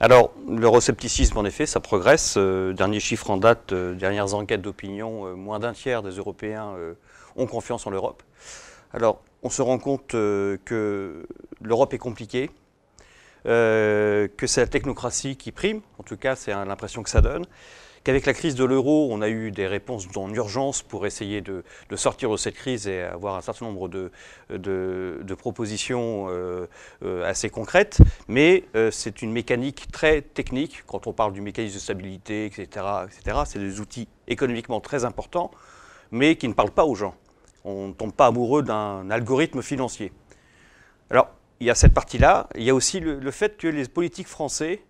Alors, l'euroscepticisme, en effet, ça progresse. Euh, dernier chiffre en date, euh, dernières enquêtes d'opinion, euh, moins d'un tiers des Européens ont confiance en l'Europe. Alors, on se rend compte que l'Europe est compliquée, que c'est la technocratie qui prime, en tout cas, c'est l'impression que ça donne qu'avec la crise de l'euro, on a eu des réponses en urgence pour essayer de, sortir de cette crise et avoir un certain nombre de, propositions euh, euh, assez concrètes. Mais euh, c'est une mécanique très technique. Quand on parle du mécanisme de stabilité, etc., etc., c'est des outils économiquement très importants, mais qui ne parlent pas aux gens. On ne tombe pas amoureux d'un algorithme financier. Alors, il y a cette partie-là. Il y a aussi le, le fait que les politiques français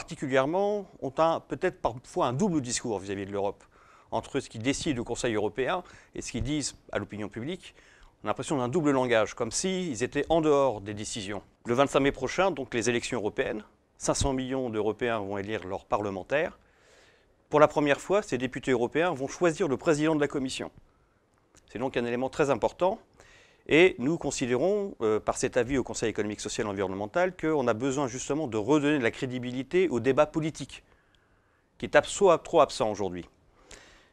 particulièrement ont peut-être parfois un double discours vis-à-vis de l'Europe, entre ce qu'ils décident au Conseil européen et ce qu'ils disent à l'opinion publique. On a l'impression d'un double langage, comme s'ils étaient en dehors des décisions. Le 25 mai prochain, donc les élections européennes, 500 millions d'Européens vont élire leurs parlementaires. Pour la première fois, ces députés européens vont choisir le président de la Commission. C'est donc un élément très important. Et nous considérons, euh, par cet avis au Conseil économique, social et environnemental, qu'on a besoin justement de redonner de la crédibilité au débat politique, qui est trop absent aujourd'hui.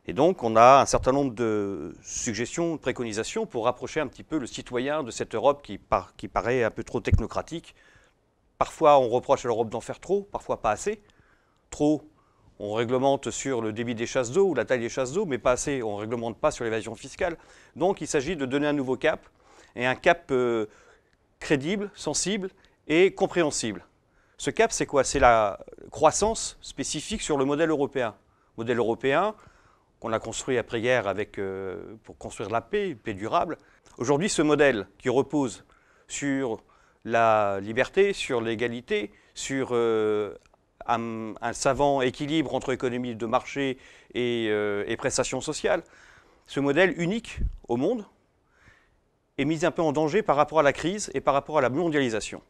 Et donc, on a un certain nombre de suggestions, de préconisations pour rapprocher un petit peu le citoyen de cette Europe qui, qui paraît un peu trop technocratique. Parfois, on reproche à l'Europe d'en faire trop, parfois pas assez. Trop, on réglemente sur le débit des chasses d'eau ou la taille des chasses d'eau, mais pas assez, on ne réglemente pas sur l'évasion fiscale. Donc, il s'agit de donner un nouveau cap, et un cap euh, crédible, sensible et compréhensible. Ce cap, c'est quoi C'est la croissance spécifique sur le modèle européen. Modèle européen qu'on a construit après-guerre euh, pour construire la paix, paix durable. Aujourd'hui, ce modèle qui repose sur la liberté, sur l'égalité, sur euh, un, savant équilibre entre économie de marché et prestations sociales, ce modèle unique au monde, est mise un peu en danger par rapport à la crise et par rapport à la mondialisation.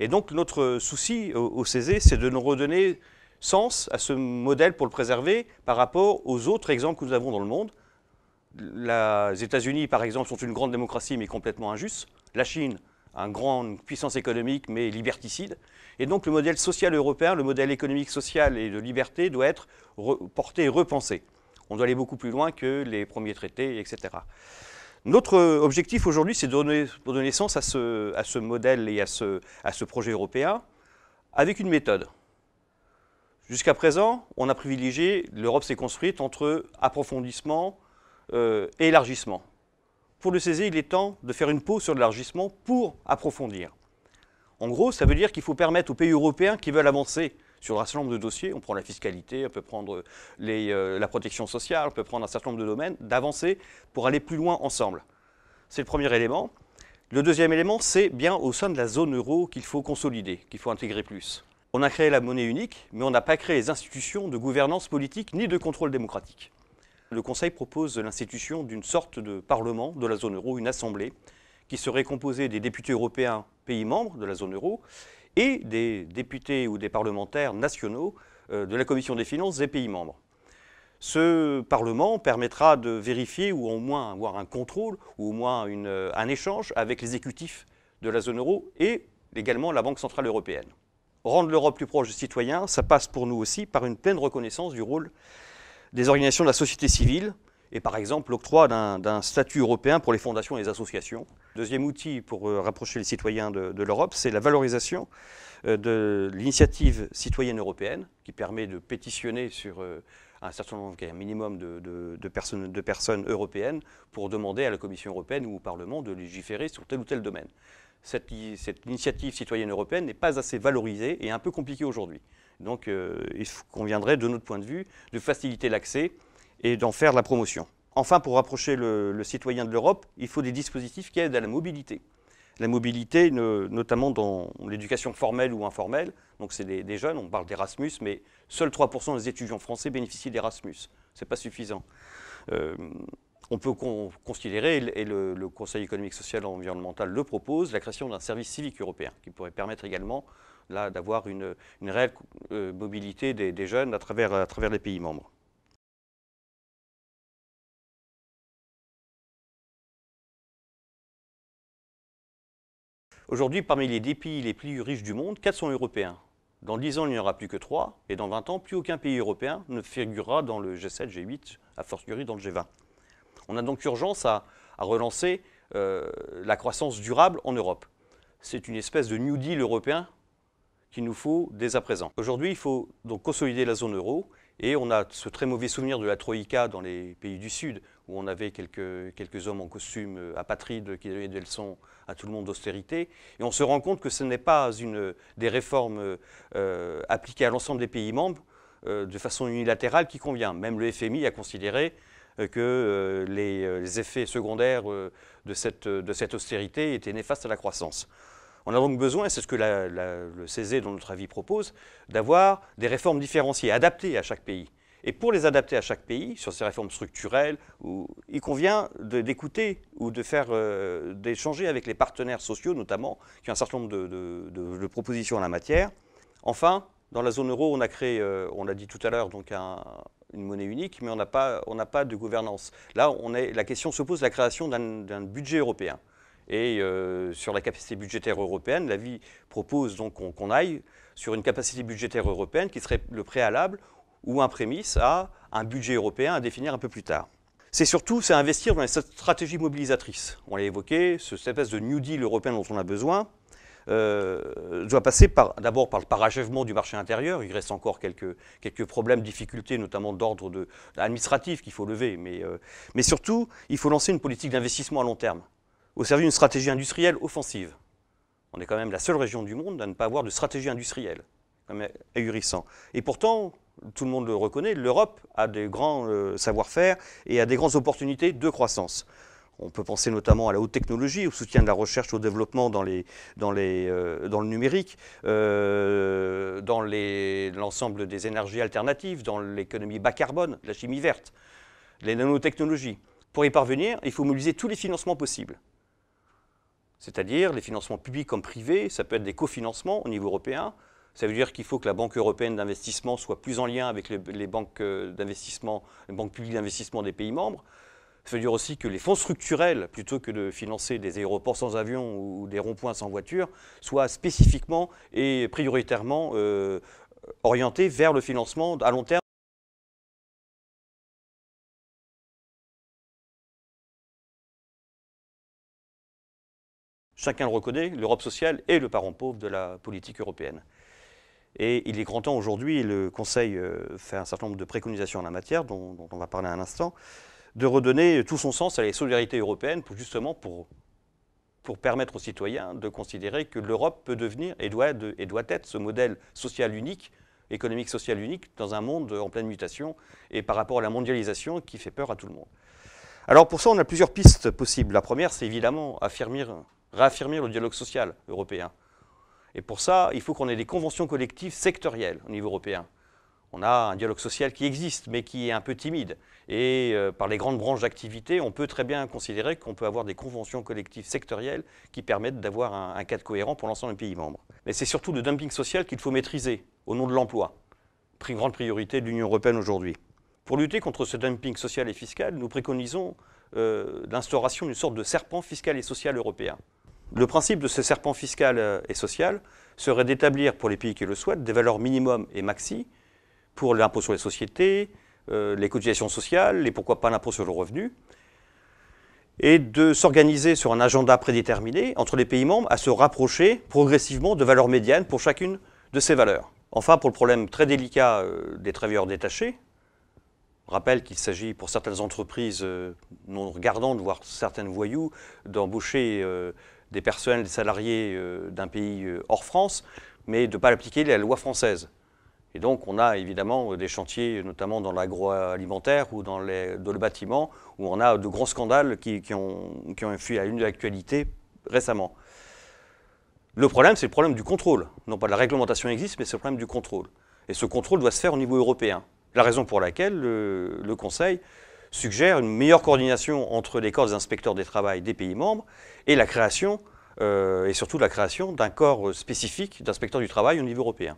Et donc notre souci au CESE, c'est de nous redonner sens à ce modèle pour le préserver par rapport aux autres exemples que nous avons dans le monde. Les États-Unis, par exemple, sont une grande démocratie mais complètement injuste. La Chine, une grande puissance économique mais liberticide. Et donc le modèle social européen, le modèle économique, social et de liberté doit être porté et repensé. On doit aller beaucoup plus loin que les premiers traités, etc. Notre objectif aujourd'hui, c'est de donner, naissance sens à ce, modèle et à ce, projet européen avec une méthode. Jusqu'à présent, on a privilégié, l'Europe s'est construite entre approfondissement euh, et élargissement. Pour le saisir, il est temps de faire une pause sur l'élargissement pour approfondir. En gros, ça veut dire qu'il faut permettre aux pays européens qui veulent avancer sur un certain nombre de dossiers, on prend la fiscalité, on peut prendre euh, la protection sociale, on peut prendre un certain nombre de domaines, d'avancer pour aller plus loin ensemble. C'est le premier élément. Le deuxième élément, c'est bien au sein de la zone euro qu'il faut consolider, qu'il faut intégrer plus. On a créé la monnaie unique, mais on n'a pas créé les institutions de gouvernance politique ni de contrôle démocratique. Le Conseil propose l'institution d'une sorte de parlement de la zone euro, une assemblée, qui serait composée des députés européens pays membres de la zone euro et des députés ou des parlementaires nationaux euh, de la Commission des finances des pays membres. Ce Parlement permettra de vérifier ou au moins avoir un contrôle ou au moins euh, un échange avec l'exécutif de la zone euro et également la Banque centrale européenne. Rendre l'Europe plus proche des citoyens, ça passe pour nous aussi par une pleine reconnaissance du rôle des organisations de la société civile, et par exemple l'octroi d'un statut européen pour les fondations et les associations. Deuxième outil pour euh, rapprocher les citoyens de, l'Europe, c'est la valorisation euh, de l'initiative citoyenne européenne qui permet de pétitionner sur euh, un certain nombre, un minimum de, personnes, européennes pour demander à la Commission européenne ou au Parlement de légiférer sur tel ou tel domaine. Cette, initiative citoyenne européenne n'est pas assez valorisée et un peu compliquée aujourd'hui. Donc il conviendrait, de notre point de vue, de faciliter l'accès et d'en faire la promotion. Enfin, pour rapprocher le, citoyen de l'Europe, il faut des dispositifs qui aident à la mobilité. La mobilité, notamment dans l'éducation formelle ou informelle, donc c'est des, jeunes, on parle d'Erasmus, mais seuls 3% des étudiants français bénéficient d'Erasmus. Ce n'est pas suffisant. Euh, on peut considérer, et le, Conseil économique, social et environnemental le propose, la création d'un service civique européen qui pourrait permettre également d'avoir une, réelle euh, mobilité des, jeunes à travers les pays membres. Aujourd'hui, parmi les 10 pays les plus riches du monde, 4 sont européens. Dans 10 ans, il n'y en aura plus que 3, et dans 20 ans, plus aucun pays européen ne figurera dans le G7, G8, à fortiori dans le G20. On a donc urgence à, relancer euh, la croissance durable en Europe. C'est une espèce de New Deal européen qu'il nous faut dès à présent. Aujourd'hui, il faut donc consolider la zone euro, et on a ce très mauvais souvenir de la Troïka dans les pays du Sud, où on avait quelques, hommes en costume euh, apatride qui donnaient des leçons à tout le monde d'austérité. Et on se rend compte que ce n'est pas une, des réformes euh, appliquées à l'ensemble des pays membres euh, de façon unilatérale qui convient. Même le FMI a considéré que les, effets secondaires de cette, austérité étaient néfastes à la croissance. On a donc besoin, c'est ce que le CESE, dans notre avis, propose, d'avoir des réformes différenciées, adaptées à chaque pays. Et pour les adapter à chaque pays, sur ces réformes structurelles, il convient d'écouter ou de euh, d'échanger avec les partenaires sociaux, notamment, qui ont un certain nombre de, propositions en la matière. Enfin, dans la zone euro, on a créé, euh, on l'a dit tout à l'heure, donc une monnaie unique, mais on n'a pas, de gouvernance. Là, la question se pose la création d'un budget européen. Et euh, sur la capacité budgétaire européenne, la vie propose donc qu'on aille sur une capacité budgétaire européenne qui serait le préalable ou un prémisse à un budget européen à définir un peu plus tard. C'est surtout, c'est investir dans les stratégies mobilisatrices. On l'a évoqué, ce, cette espèce de New Deal européen dont on a besoin euh, doit passer par d'abord par le parachèvement du marché intérieur. Il reste encore quelques, quelques problèmes, difficultés, notamment d'ordre administratif qu'il faut lever. Mais, euh, mais surtout, il faut lancer une politique d'investissement à long terme, au service d'une stratégie industrielle offensive. On est quand même la seule région du monde à ne pas avoir de stratégie industrielle. Quand ahurissant. Et pourtant, tout le monde le reconnaît, l'Europe a des grands euh, savoir-faire et a des grandes opportunités de croissance. On peut penser notamment à la haute technologie, au soutien de la recherche, au développement dans, euh, le numérique, euh, dans l'ensemble des énergies alternatives, dans l'économie bas carbone, la chimie verte, les nanotechnologies. Pour y parvenir, il faut mobiliser tous les financements possibles. C'est-à-dire les financements publics comme privés, ça peut être des cofinancements au niveau européen, ça veut dire qu'il faut que la Banque européenne d'investissement soit plus en lien avec les, banques euh, d'investissement, les banques publiques d'investissement des pays membres. Ça veut dire aussi que les fonds structurels, plutôt que de financer des aéroports sans avion ou des ronds-points sans voiture, soient spécifiquement et prioritairement euh, orientés vers le financement à long terme. Chacun le reconnaît, l'Europe sociale est le parent pauvre de la politique européenne. Et il est grand temps aujourd'hui, le Conseil euh, fait un certain nombre de préconisations en la matière, dont, on va parler un instant, de redonner tout son sens à la solidarité européenne, pour, justement pour, permettre aux citoyens de considérer que l'Europe peut devenir et doit, et doit être ce modèle social unique, économique social unique, dans un monde en pleine mutation et par rapport à la mondialisation qui fait peur à tout le monde. Alors pour ça, on a plusieurs pistes possibles. La première, c'est évidemment affirmer, réaffirmer le dialogue social européen. Et pour ça, il faut qu'on ait des conventions collectives sectorielles au niveau européen. On a un dialogue social qui existe, mais qui est un peu timide. Et euh, par les grandes branches d'activité, on peut très bien considérer qu'on peut avoir des conventions collectives sectorielles qui permettent d'avoir un, cadre cohérent pour l'ensemble des pays membres. Mais c'est surtout le dumping social qu'il faut maîtriser, au nom de l'emploi. Grande priorité de l'Union européenne aujourd'hui. Pour lutter contre ce dumping social et fiscal, nous préconisons euh, l'instauration d'une sorte de serpent fiscal et social européen. Le principe de ce serpent fiscal euh, et social serait d'établir pour les pays qui le souhaitent des valeurs minimum et maxi pour l'impôt sur les sociétés, euh, les cotisations sociales et pourquoi pas l'impôt sur le revenu, et de s'organiser sur un agenda prédéterminé entre les pays membres à se rapprocher progressivement de valeurs médianes pour chacune de ces valeurs. Enfin, pour le problème très délicat euh, des travailleurs détachés, rappelle qu'il s'agit pour certaines entreprises non regardantes, voire certaines voyous, d'embaucher des personnels, des salariés euh, d'un pays euh, hors France, mais de ne pas appliquer la loi française. Et donc, on a évidemment euh, des chantiers, notamment dans l'agroalimentaire ou dans, le bâtiment, où on a de gros scandales qui, ont, qui ont fui à une l'actualité récemment. Le problème, c'est le problème du contrôle. Non pas la réglementation existe, mais c'est le problème du contrôle. Et ce contrôle doit se faire au niveau européen. La raison pour laquelle le Conseil suggère une meilleure coordination entre les corps des inspecteurs des travail des pays membres et la création, euh, et surtout la création d'un corps spécifique d'inspecteurs du travail au niveau européen.